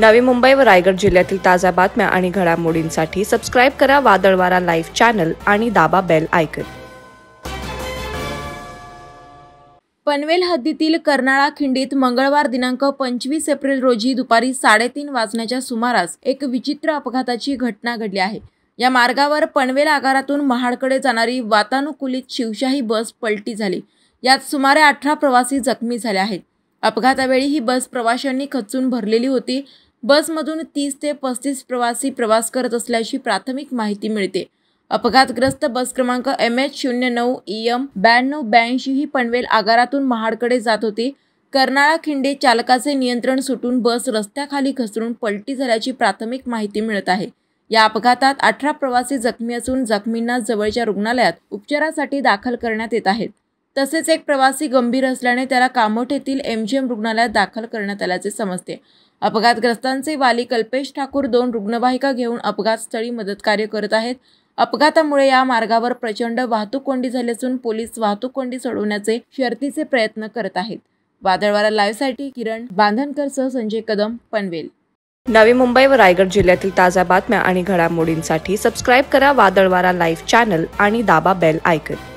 नवी मुंबई व रायगड जिल्ह्यातील ताज्या बातम्या आणि घडामोडींसाठी सबस्क्राईब करा वादळवारा लाईव्ह चॅनल आणि दाबा बेल आयकन पनवेल हद्दीतील कर्नाळा खिंडीत मंगळवार दिनांक पंचवीस एप्रिल रोजी दुपारी साडेतीन वाजण्याच्या सुमारास एक विचित्र अपघाताची घटना घडली आहे या मार्गावर पनवेल आगारातून महाडकडे जाणारी वातानुकूलित शिवशाही बस पलटी झाली यात सुमारे अठरा प्रवासी जखमी झाले आहेत अपघातावेळी ही बस प्रवाशांनी खचून भरलेली होती बसमधून तीस ते पस्तीस प्रवासी प्रवास करत असल्याची प्राथमिक माहिती मिळते अपघातग्रस्त बस क्रमांक एम एच शून्य नऊ ई e एम ब्याण्णव ब्याऐंशी ही पनवेल आगारातून महाडकडे जात होती कर्नाळा खिंडे चालकाचे नियंत्रण सुटून बस रस्त्याखाली घसरून पलटी झाल्याची प्राथमिक माहिती मिळत आहे या अपघातात अठरा प्रवासी जखमी असून जखमींना जवळच्या रुग्णालयात उपचारासाठी दाखल करण्यात येत आहेत तसेच एक प्रवासी गंभीर असल्याने त्याला कामोठ येथील एमजीएम रुग्णालयात दाखल करण्यात आल्याचे समजते अपघातग्रस्तांचे वाली कल्पेश ठाकूर दोन रुग्णवाहिका घेऊन अपघातस्थळी मदत कार्य करत आहेत अपघातामुळे या मार्गावर प्रचंड वाहतूक कोंडी झाली असून पोलीस वाहतूक कोंडी सोडवण्याचे शर्तीचे प्रयत्न करत आहेत वादळवारा लाईव्हसाठी किरण बांधणकर सह संजय कदम पनवेल नवी मुंबई व रायगड जिल्ह्यातील ताज्या बातम्या आणि घडामोडींसाठी सबस्क्राईब करा वादळवारा लाईव्ह चॅनल आणि दाबा बेल आयकन